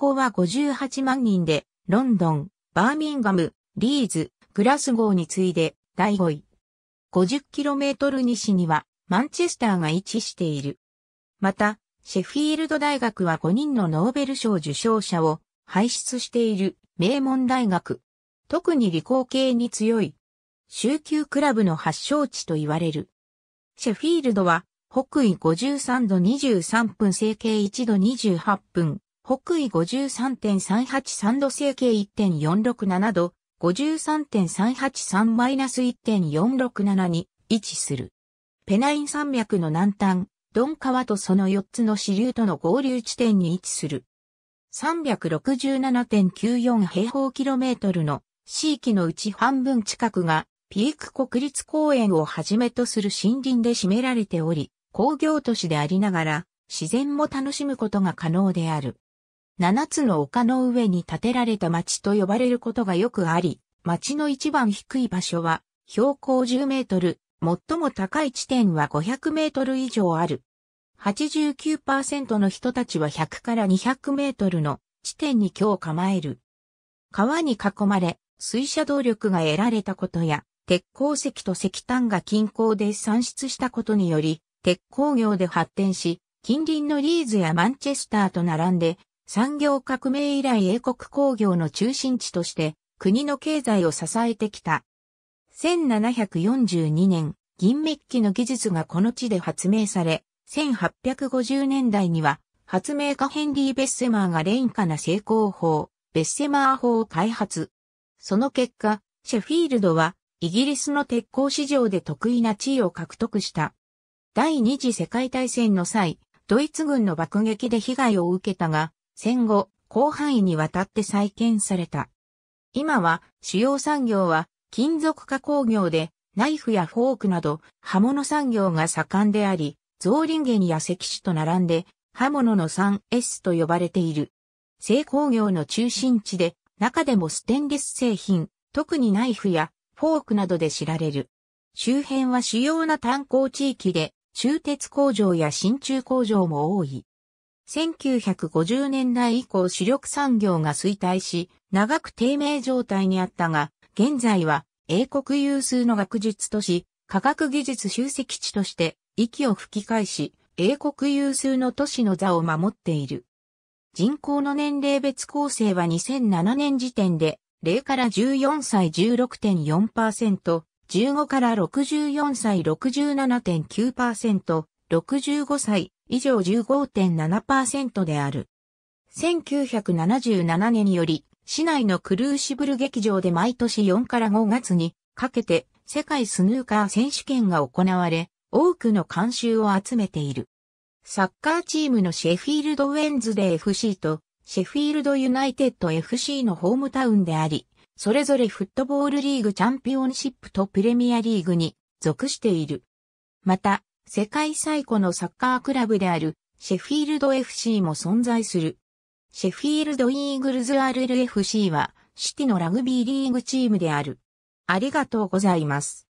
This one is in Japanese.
口は58万人で、ロンドン、バーミンガム、リーズ、グラスゴーに次いで第5位。50km 西にはマンチェスターが位置している。また、シェフィールド大学は5人のノーベル賞受賞者を輩出している名門大学。特に理工系に強い。週休クラブの発祥地と言われる。シェフィールドは北緯53度23分成形1度28分、北緯53.383度整形1.467度、53.383-1.467に位置する。ペナイン山脈の南端、ドン川とその4つの支流との合流地点に位置する。367.94平方キロメートルの地域のうち半分近くがピーク国立公園をはじめとする森林で占められており、工業都市でありながら自然も楽しむことが可能である。7つの丘の上に建てられた町と呼ばれることがよくあり、町の一番低い場所は標高10メートル、最も高い地点は500メートル以上ある。89%の人たちは100から200メートルの地点に居を構える。川に囲まれ、水車動力が得られたことや、鉄鉱石と石炭が近郊で産出したことにより、鉄鉱業で発展し、近隣のリーズやマンチェスターと並んで、産業革命以来英国工業の中心地として国の経済を支えてきた。1742年、銀メッキの技術がこの地で発明され、1850年代には発明家ヘンリー・ベッセマーが廉価な成功法、ベッセマー法を開発。その結果、シェフィールドはイギリスの鉄鋼市場で得意な地位を獲得した。第二次世界大戦の際、ドイツ軍の爆撃で被害を受けたが、戦後、広範囲にわたって再建された。今は主要産業は金属加工業でナイフやフォークなど刃物産業が盛んであり、造林源や石種と並んで刃物の 3S と呼ばれている。製工業の中心地で中でもステンレス製品、特にナイフやフォークなどで知られる。周辺は主要な炭鉱地域で、中鉄工場や真鍮工場も多い。1950年代以降主力産業が衰退し、長く低迷状態にあったが、現在は英国有数の学術都市、科学技術集積地として息を吹き返し、英国有数の都市の座を守っている。人口の年齢別構成は2007年時点で、0から14歳16.4%、15から64歳67.9%、65歳以上15.7%である。1977年により、市内のクルーシブル劇場で毎年4から5月にかけて世界スヌーカー選手権が行われ、多くの監修を集めている。サッカーチームのシェフィールドウェンズデー FC とシェフィールドユナイテッド FC のホームタウンであり、それぞれフットボールリーグチャンピオンシップとプレミアリーグに属している。また、世界最古のサッカークラブであるシェフィールド FC も存在する。シェフィールドイーグルズ RLFC はシティのラグビーリーグチームである。ありがとうございます。